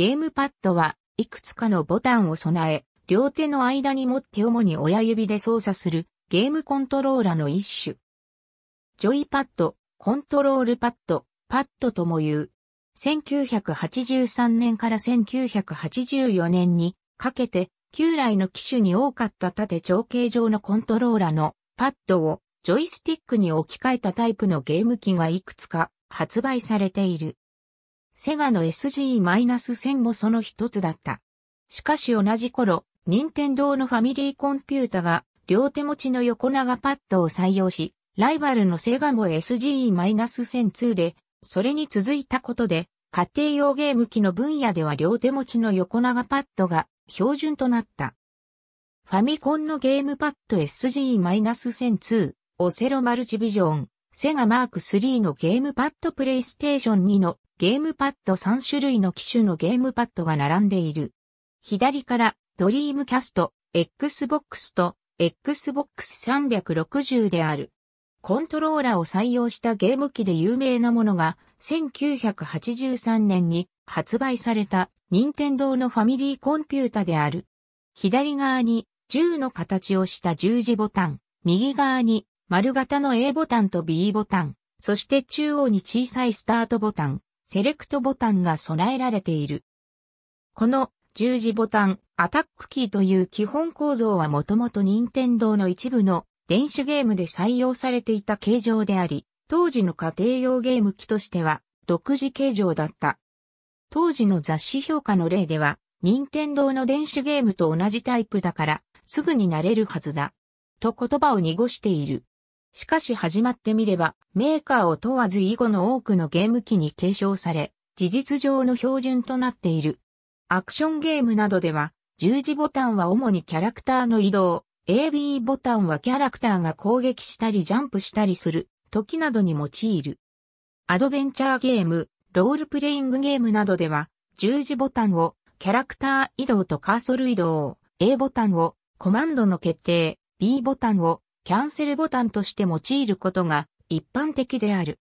ゲームパッドはいくつかのボタンを備え、両手の間に持って主に親指で操作するゲームコントローラの一種。ジョイパッド、コントロールパッド、パッドとも言う。1983年から1984年にかけて旧来の機種に多かった縦長形状のコントローラのパッドをジョイスティックに置き換えたタイプのゲーム機がいくつか発売されている。セガの SG-1000 もその一つだった。しかし同じ頃、任天堂のファミリーコンピュータが両手持ちの横長パッドを採用し、ライバルのセガも s g 1 0 0 2で、それに続いたことで、家庭用ゲーム機の分野では両手持ちの横長パッドが標準となった。ファミコンのゲームパッド SG-1002 オセロマルチビジョンセガマーク3のゲームパッドプレイステーション2のゲームパッド3種類の機種のゲームパッドが並んでいる。左からドリームキャスト、Xbox と Xbox 360である。コントローラを採用したゲーム機で有名なものが1983年に発売された任天堂のファミリーコンピュータである。左側に銃の形をした十字ボタン、右側に丸型の A ボタンと B ボタン、そして中央に小さいスタートボタン、セレクトボタンが備えられている。この十字ボタン、アタックキーという基本構造はもともと任天堂の一部の電子ゲームで採用されていた形状であり、当時の家庭用ゲーム機としては独自形状だった。当時の雑誌評価の例では、任天堂の電子ゲームと同じタイプだから、すぐになれるはずだ。と言葉を濁している。しかし始まってみれば、メーカーを問わず以後の多くのゲーム機に継承され、事実上の標準となっている。アクションゲームなどでは、十字ボタンは主にキャラクターの移動、AB ボタンはキャラクターが攻撃したりジャンプしたりする時などに用いる。アドベンチャーゲーム、ロールプレイングゲームなどでは、十字ボタンをキャラクター移動とカーソル移動、A ボタンをコマンドの決定、B ボタンをキャンセルボタンとして用いることが一般的である。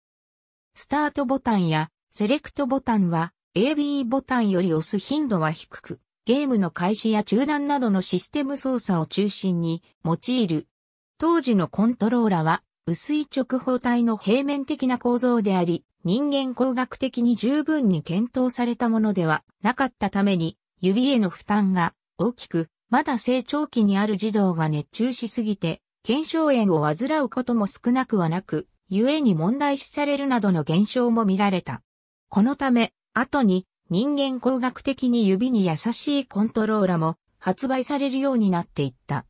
スタートボタンやセレクトボタンは AB ボタンより押す頻度は低く、ゲームの開始や中断などのシステム操作を中心に用いる。当時のコントローラは薄い直方体の平面的な構造であり、人間工学的に十分に検討されたものではなかったために、指への負担が大きく、まだ成長期にある児童が熱中しすぎて、腱鞘炎を患うことも少なくはなく、故に問題視されるなどの現象も見られた。このため、後に人間工学的に指に優しいコントローラも発売されるようになっていった。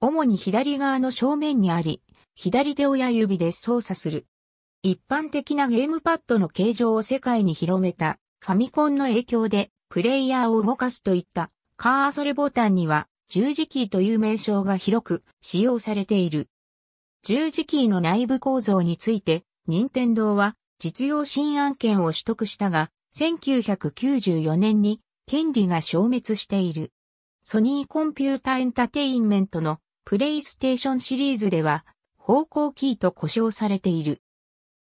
主に左側の正面にあり、左手親指で操作する。一般的なゲームパッドの形状を世界に広めたファミコンの影響でプレイヤーを動かすといったカーソルボタンには十字キーという名称が広く使用されている。十字キーの内部構造について、任天堂は実用新案件を取得したが、1994年に権利が消滅している。ソニーコンピュータエンタテインメントのプレイステーションシリーズでは方向キーと呼称されている。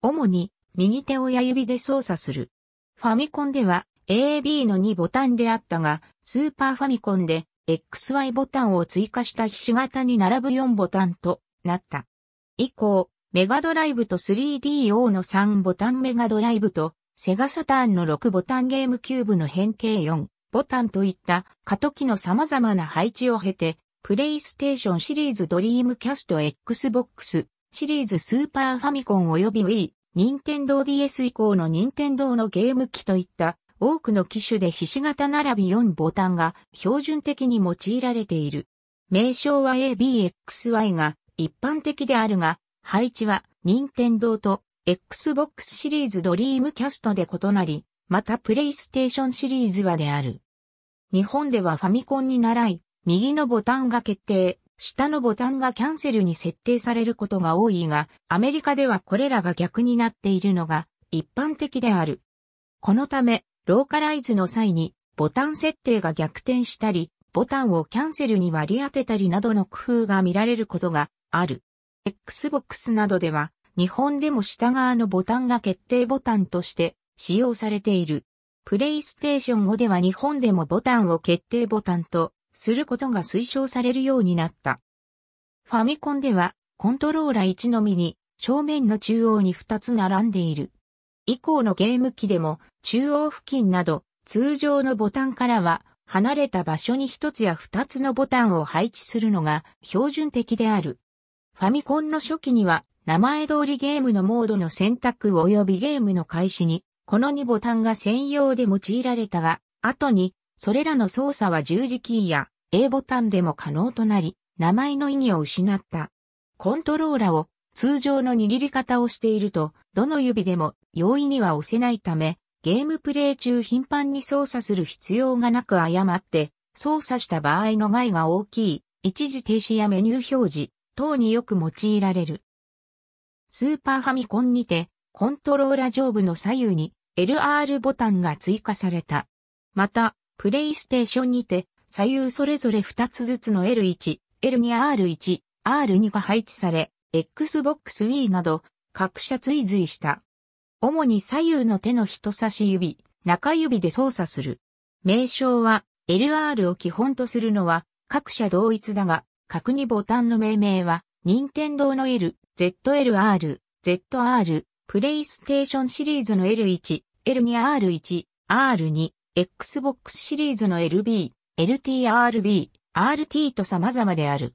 主に右手親指で操作する。ファミコンでは AB の2ボタンであったが、スーパーファミコンで XY ボタンを追加したひし形に並ぶ4ボタンとなった。以降、メガドライブと 3DO の3ボタンメガドライブと、セガサターンの6ボタンゲームキューブの変形4ボタンといった過渡期の様々な配置を経て、プレイステーションシリーズドリームキャスト Xbox シリーズスーパーファミコン及び Wii、ニンテンドー d s 以降のニンテンドーのゲーム機といった多くの機種でひし形並び4ボタンが標準的に用いられている。名称は ABXY が一般的であるが、配置は任天堂と Xbox シリーズドリームキャストで異なり、またプレイステーションシリーズはである。日本ではファミコンに習い、右のボタンが決定、下のボタンがキャンセルに設定されることが多いが、アメリカではこれらが逆になっているのが一般的である。このため、ローカライズの際にボタン設定が逆転したり、ボタンをキャンセルに割り当てたりなどの工夫が見られることがある。Xbox などでは、日本でも下側のボタンが決定ボタンとして使用されている。プレイステーション5では日本でもボタンを決定ボタンとすることが推奨されるようになった。ファミコンではコントローラ1のみに正面の中央に2つ並んでいる。以降のゲーム機でも中央付近など通常のボタンからは離れた場所に一つや二つのボタンを配置するのが標準的である。ファミコンの初期には名前通りゲームのモードの選択及びゲームの開始にこの2ボタンが専用で用いられたが、後にそれらの操作は十字キーや A ボタンでも可能となり、名前の意義を失った。コントローラを通常の握り方をしていると、どの指でも容易には押せないため、ゲームプレイ中頻繁に操作する必要がなく誤って操作した場合の害が大きい、一時停止やメニュー表示等によく用いられる。スーパーファミコンにて、コントローラ上部の左右に LR ボタンが追加された。また、プレイステーションにて、左右それぞれ2つずつの L1、L2、R1、R2 が配置され、Xbox Wii など各社追随した。主に左右の手の人差し指、中指で操作する。名称は LR を基本とするのは各社同一だが、各にボタンの命名は、任天堂の L、ZLR、ZR、プレイステーションシリーズの L1、L2R1、R2、Xbox シリーズの LB、LTRB、RT と様々である。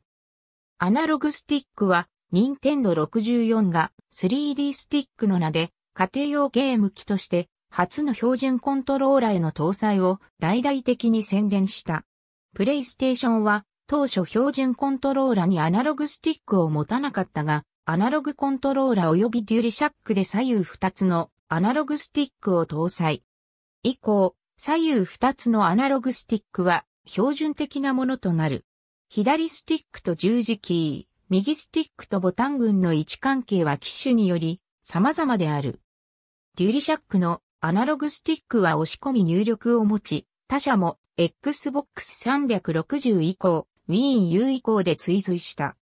アナログスティックは任天堂64が 3D スティックの名で家庭用ゲーム機として初の標準コントローラーへの搭載を大々的に宣伝した。プレイステーションは当初標準コントローラにアナログスティックを持たなかったが、アナログコントローラ及びデュリシャックで左右2つのアナログスティックを搭載。以降、左右2つのアナログスティックは標準的なものとなる。左スティックと十字キー。右スティックとボタン群の位置関係は機種により様々である。デュリシャックのアナログスティックは押し込み入力を持ち、他社も Xbox 360以降、Wii U 以降で追随した。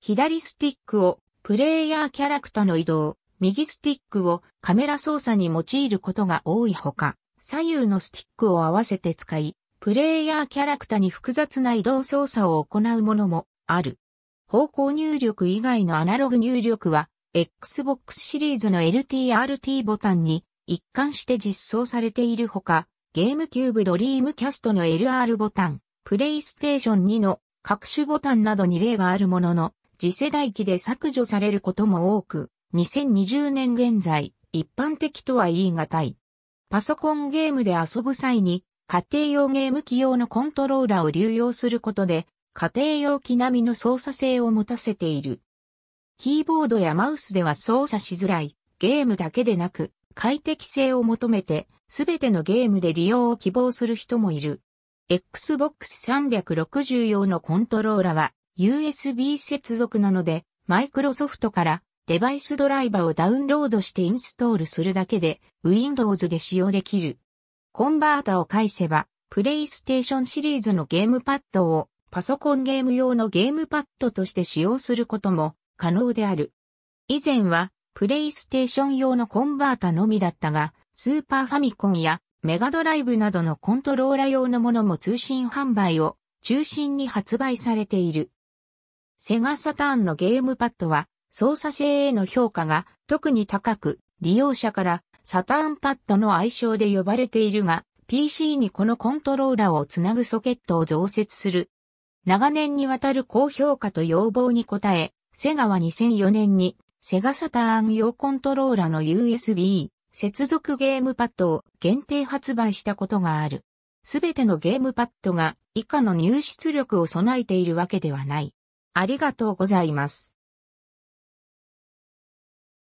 左スティックをプレイヤーキャラクタの移動、右スティックをカメラ操作に用いることが多いほか、左右のスティックを合わせて使い、プレイヤーキャラクタに複雑な移動操作を行うものもある。方向入力以外のアナログ入力は、Xbox シリーズの LTRT ボタンに一貫して実装されているほか、ゲームキューブドリームキャストの LR ボタン、プレイステーション2の各種ボタンなどに例があるものの、次世代機で削除されることも多く、2020年現在、一般的とは言い難い。パソコンゲームで遊ぶ際に、家庭用ゲーム機用のコントローラーを流用することで、家庭用機並みの操作性を持たせている。キーボードやマウスでは操作しづらい、ゲームだけでなく、快適性を求めて、すべてのゲームで利用を希望する人もいる。Xbox 360用のコントローラは USB 接続なので、マイクロソフトからデバイスドライバーをダウンロードしてインストールするだけで Windows で使用できる。コンバータを返せば、PlayStation シリーズのゲームパッドをパソコンゲーム用のゲームパッドとして使用することも可能である。以前は、プレイステーション用のコンバータのみだったが、スーパーファミコンやメガドライブなどのコントローラ用のものも通信販売を中心に発売されている。セガサターンのゲームパッドは操作性への評価が特に高く、利用者からサターンパッドの愛称で呼ばれているが、PC にこのコントローラーをつなぐソケットを増設する長年にわたる高評価と要望に応え、セガは2004年にセガサターン用コントローラの USB 接続ゲームパッドを限定発売したことがある。すべてのゲームパッドが以下の入出力を備えているわけではない。ありがとうございます。